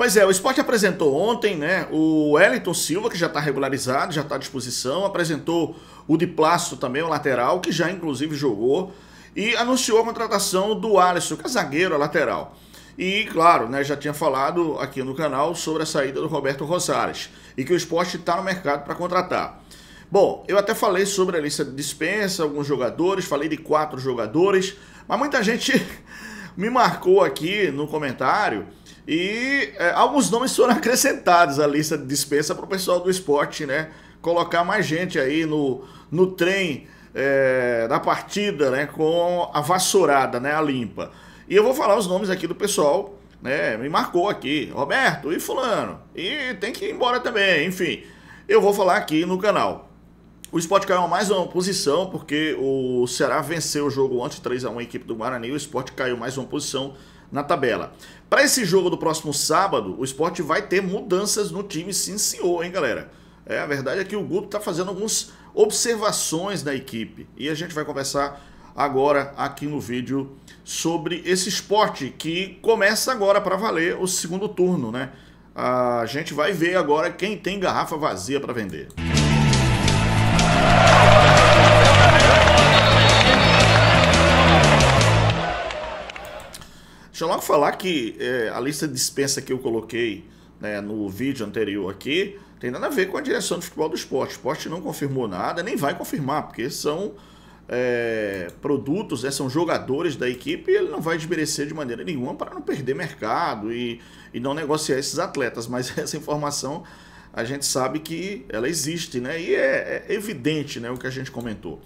Pois é, o esporte apresentou ontem, né? O Wellington Silva, que já está regularizado, já está à disposição, apresentou o de Plácido também, o lateral, que já inclusive jogou, e anunciou a contratação do Alisson, que é zagueiro, a é lateral. E, claro, né, já tinha falado aqui no canal sobre a saída do Roberto Rosales e que o esporte está no mercado para contratar. Bom, eu até falei sobre a lista de dispensa, alguns jogadores, falei de quatro jogadores, mas muita gente me marcou aqui no comentário e é, alguns nomes foram acrescentados à lista de dispensa para o pessoal do esporte, né? Colocar mais gente aí no, no trem é, da partida, né? Com a vassourada, né? A limpa. E eu vou falar os nomes aqui do pessoal, né? Me marcou aqui, Roberto e Fulano. E tem que ir embora também, enfim. Eu vou falar aqui no canal. O esporte caiu mais uma posição, porque o Ceará venceu o jogo antes 3 a 1 a equipe do Guarani, o esporte caiu mais uma posição na tabela. Para esse jogo do próximo sábado, o esporte vai ter mudanças no time, sim senhor, hein galera? É, a verdade é que o Guto está fazendo algumas observações da equipe, e a gente vai conversar agora aqui no vídeo sobre esse esporte que começa agora para valer o segundo turno, né? A gente vai ver agora quem tem garrafa vazia para vender. Deixa eu logo falar que é, a lista de dispensa que eu coloquei né, no vídeo anterior aqui tem nada a ver com a direção do futebol do esporte. O esporte não confirmou nada, nem vai confirmar, porque são é, produtos, né, são jogadores da equipe, e ele não vai desmerecer de maneira nenhuma para não perder mercado e, e não negociar esses atletas. Mas essa informação a gente sabe que ela existe, né? E é, é evidente né, o que a gente comentou.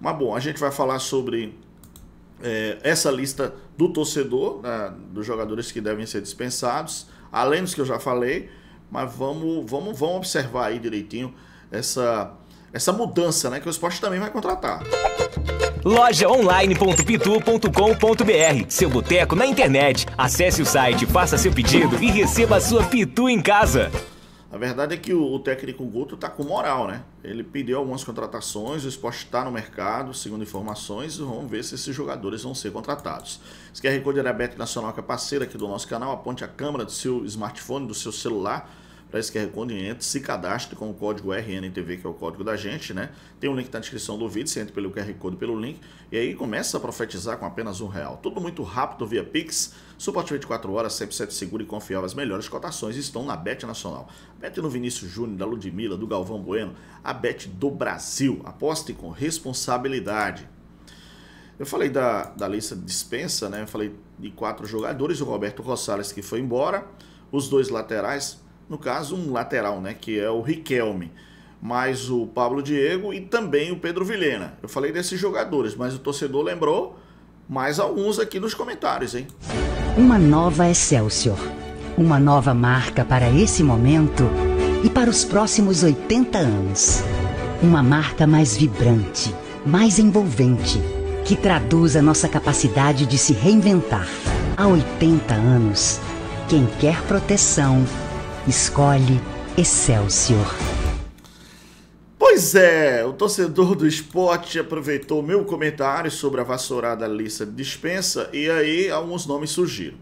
Mas bom, a gente vai falar sobre é, essa lista do torcedor, né, dos jogadores que devem ser dispensados, além dos que eu já falei, mas vamos, vamos, vamos observar aí direitinho essa, essa mudança né, que o esporte também vai contratar. Lojaonline.pitu.com.br Seu boteco na internet. Acesse o site, faça seu pedido e receba a sua Pitu em casa. A verdade é que o, o técnico Guto está com moral, né? Ele pediu algumas contratações, o esporte está no mercado, segundo informações, vamos ver se esses jogadores vão ser contratados. Esse QR Code é Nacional, que é parceira aqui do nosso canal, aponte a câmera do seu smartphone, do seu celular para esse QR Code entre, se cadastre com o código RNTV, que é o código da gente, né? Tem um link na descrição do vídeo, você entra pelo QR Code, pelo link, e aí começa a profetizar com apenas um real. Tudo muito rápido via Pix, suporte 24 horas, 100% seguro e confiável. As melhores cotações estão na Bet Nacional. Bet no Vinícius Júnior, da Ludmilla, do Galvão Bueno, a Bet do Brasil. Aposte com responsabilidade. Eu falei da, da lista de dispensa, né? Eu falei de quatro jogadores, o Roberto Rosales que foi embora, os dois laterais, no caso um lateral, né, que é o Riquelme, mais o Pablo Diego e também o Pedro Vilhena. Eu falei desses jogadores, mas o torcedor lembrou mais alguns aqui nos comentários, hein? Uma nova Excelsior, uma nova marca para esse momento e para os próximos 80 anos. Uma marca mais vibrante, mais envolvente, que traduz a nossa capacidade de se reinventar. Há 80 anos, quem quer proteção escolhe Excelsior. Pois é, o torcedor do esporte aproveitou meu comentário sobre a vassourada lista de dispensa e aí alguns nomes surgiram.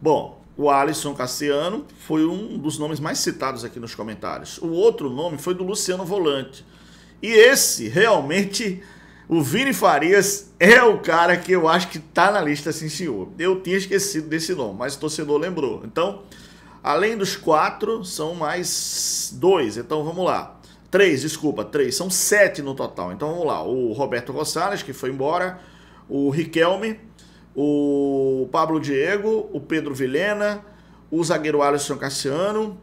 Bom, o Alisson Cassiano foi um dos nomes mais citados aqui nos comentários. O outro nome foi do Luciano Volante. E esse realmente o Vini Farias é o cara que eu acho que tá na lista, sim, senhor. Eu tinha esquecido desse nome, mas o torcedor lembrou. Então, Além dos quatro, são mais dois. Então vamos lá. Três, desculpa, três. São sete no total. Então vamos lá. O Roberto Rosales, que foi embora. O Riquelme. O Pablo Diego. O Pedro Vilhena. O zagueiro Alisson Cassiano.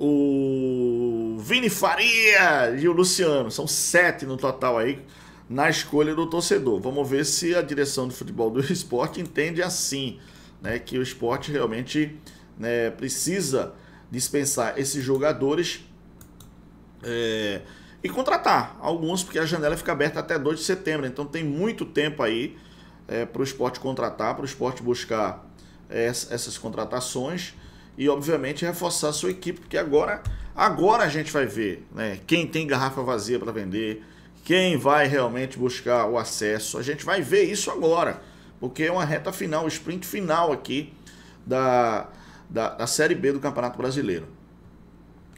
O Vini Faria e o Luciano. São sete no total aí na escolha do torcedor. Vamos ver se a direção do futebol do esporte entende assim, né? Que o esporte realmente né, precisa dispensar esses jogadores é, e contratar alguns, porque a janela fica aberta até 2 de setembro, então tem muito tempo aí é, para o esporte contratar, para o esporte buscar é, essas contratações e, obviamente, reforçar a sua equipe, porque agora, agora a gente vai ver né, quem tem garrafa vazia para vender, quem vai realmente buscar o acesso. A gente vai ver isso agora, porque é uma reta final, o sprint final aqui da, da, da Série B do Campeonato Brasileiro.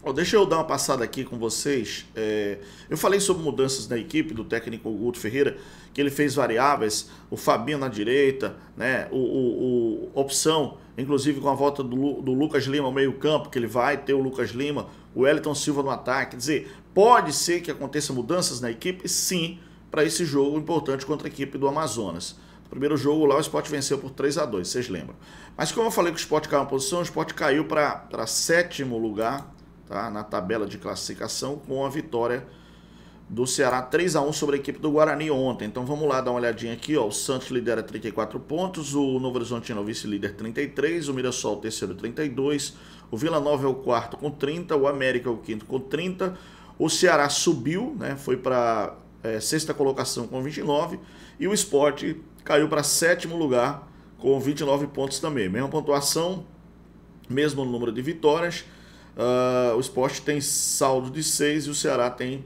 Oh, deixa eu dar uma passada aqui com vocês. É, eu falei sobre mudanças na equipe do técnico Guto Ferreira, que ele fez variáveis, o Fabinho na direita, né? O, o, o opção, inclusive com a volta do, do Lucas Lima ao meio-campo, que ele vai ter o Lucas Lima, o Elton Silva no ataque. Quer dizer, pode ser que aconteça mudanças na equipe, sim, para esse jogo importante contra a equipe do Amazonas. Primeiro jogo lá o Sport venceu por 3 a 2 vocês lembram. Mas como eu falei que o Sport caiu na posição, o Sport caiu para sétimo lugar tá? na tabela de classificação com a vitória do Ceará 3 a 1 sobre a equipe do Guarani ontem. Então vamos lá dar uma olhadinha aqui. Ó. O Santos lidera 34 pontos, o Novo Horizonte é o vice-líder 33, o Mirassol o terceiro 32, o Vila Nova é o quarto com 30, o América é o quinto com 30, o Ceará subiu, né? foi para é, eh, sexta colocação com 29 e o Sport caiu para sétimo lugar com 29 pontos também. Mesma pontuação, mesmo número de vitórias. Uh, o esporte tem saldo de 6 e o Ceará tem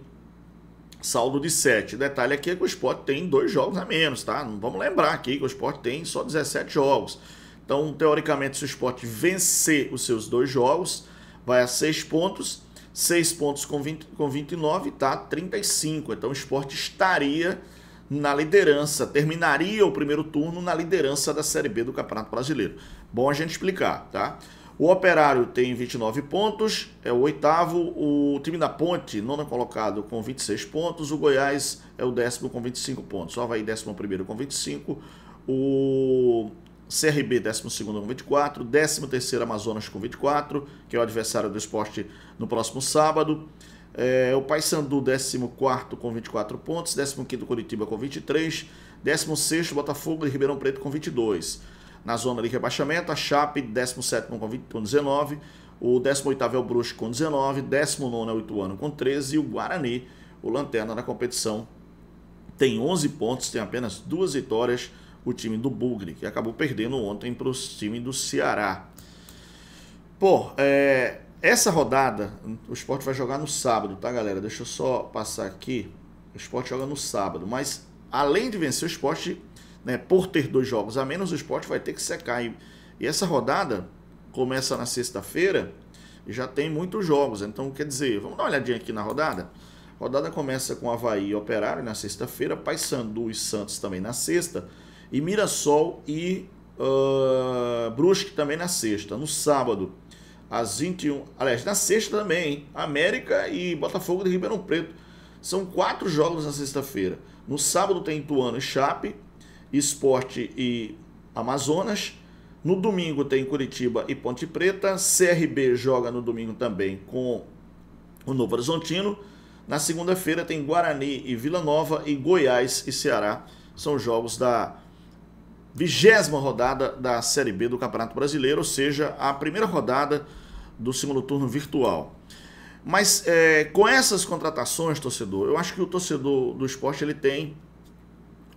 saldo de 7. Detalhe aqui é que o esporte tem dois jogos a menos, tá? Não vamos lembrar aqui que o esporte tem só 17 jogos. Então, teoricamente, se o esporte vencer os seus dois jogos, vai a 6 pontos. 6 pontos com, 20, com 29 tá 35. Então o esporte estaria na liderança, terminaria o primeiro turno na liderança da Série B do Campeonato Brasileiro. Bom a gente explicar, tá? O Operário tem 29 pontos, é o oitavo. O time da Ponte, nono colocado, com 26 pontos. O Goiás é o décimo com 25 pontos. O Havaí, décimo primeiro com 25. O CRB, décimo segundo com 24, Décimo terceiro Amazonas com 24, que é o adversário do esporte no próximo sábado. É, o Paysandu, 14 com 24 pontos. 15 Curitiba com 23. 16 Botafogo e Ribeirão Preto com 22. Na zona de rebaixamento, a Chape, 17 com, 20, com 19. O 18 é o Bruxo com 19. 19 é o Ituano com 13. E o Guarani, o Lanterna na competição, tem 11 pontos, tem apenas duas vitórias. O time do Bugre, que acabou perdendo ontem para o time do Ceará. Pô, é, essa rodada, o esporte vai jogar no sábado, tá, galera? Deixa eu só passar aqui. O esporte joga no sábado, mas além de vencer o esporte, né, por ter dois jogos a menos, o esporte vai ter que secar. E, e essa rodada começa na sexta-feira e já tem muitos jogos. Então, quer dizer, vamos dar uma olhadinha aqui na rodada? A rodada começa com Havaí e Operário na sexta-feira, Paysandu e Santos também na sexta, e Mirassol e uh, Brusque também na sexta. No sábado às 21. Aliás, na sexta também, hein? América e Botafogo de Ribeirão Preto. São quatro jogos na sexta-feira. No sábado tem Ituano e Chape, Esporte e Amazonas. No domingo tem Curitiba e Ponte Preta. CRB joga no domingo também com o Novo Horizontino. Na segunda-feira tem Guarani e Vila Nova e Goiás e Ceará. São jogos da vigésima rodada da Série B do Campeonato Brasileiro, ou seja, a primeira rodada do segundo turno virtual. Mas é, com essas contratações, torcedor, eu acho que o torcedor do esporte ele tem,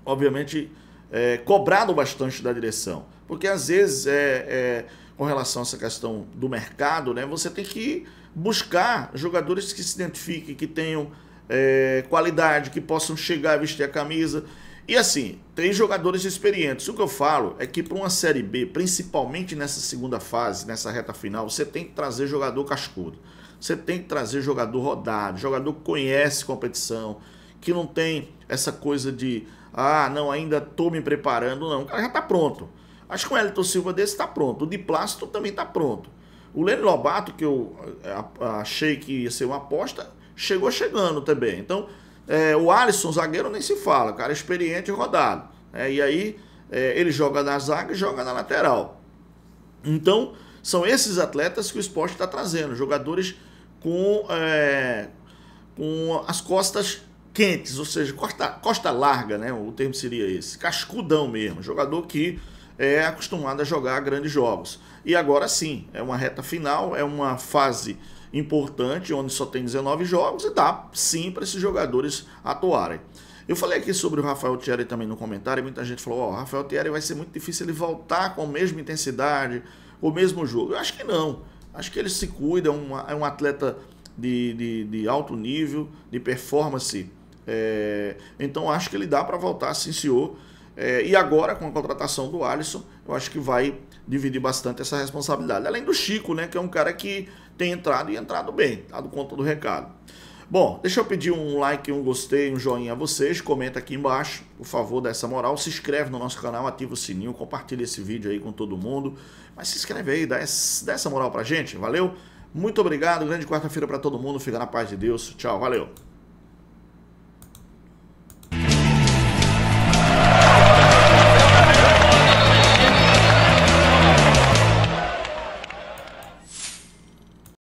obviamente, é, cobrado bastante da direção. Porque às vezes, é, é com relação a essa questão do mercado, né, você tem que buscar jogadores que se identifiquem, que tenham é, qualidade, que possam chegar a vestir a camisa. E assim, três jogadores experientes. O que eu falo é que para uma Série B, principalmente nessa segunda fase, nessa reta final, você tem que trazer jogador cascudo. Você tem que trazer jogador rodado, jogador que conhece competição, que não tem essa coisa de, ah, não, ainda estou me preparando. Não, o cara já está pronto. Acho que o Elton Silva desse está pronto. O de Plácido também está pronto. O Lênin Lobato, que eu eh, achei que ia ser uma aposta, chegou chegando também. Então, é, o Alisson, zagueiro, nem se fala, cara é experiente e rodado. Né? E aí é, ele joga na zaga e joga na lateral. Então, são esses atletas que o esporte está trazendo, jogadores com, é, com as costas quentes, ou seja, costa, costa larga, né? O termo seria esse, cascudão mesmo, jogador que é acostumado a jogar grandes jogos. E agora sim, é uma reta final, é uma fase importante, onde só tem 19 jogos, e dá sim para esses jogadores atuarem. Eu falei aqui sobre o Rafael Thierry também no comentário, muita gente falou, ó, oh, Rafael Thierry vai ser muito difícil ele voltar com a mesma intensidade, o mesmo jogo. Eu acho que não. Acho que ele se cuida, é um, é um atleta de, de, de, alto nível, de performance. É, então acho que ele dá para voltar, sim, senhor. É, e agora, com a contratação do Alisson, eu acho que vai dividir bastante essa responsabilidade. Além do Chico, né, que é um cara que tem entrado e entrado bem, tá? dado conta do recado. Bom, deixa eu pedir um like, um gostei, um joinha a vocês, comenta aqui embaixo, por favor, dessa moral, se inscreve no nosso canal, ativa o sininho, compartilha esse vídeo aí com todo mundo, mas se inscreve aí, dá essa moral pra gente, valeu? Muito obrigado, grande quarta-feira para todo mundo, fica na paz de Deus, tchau, valeu!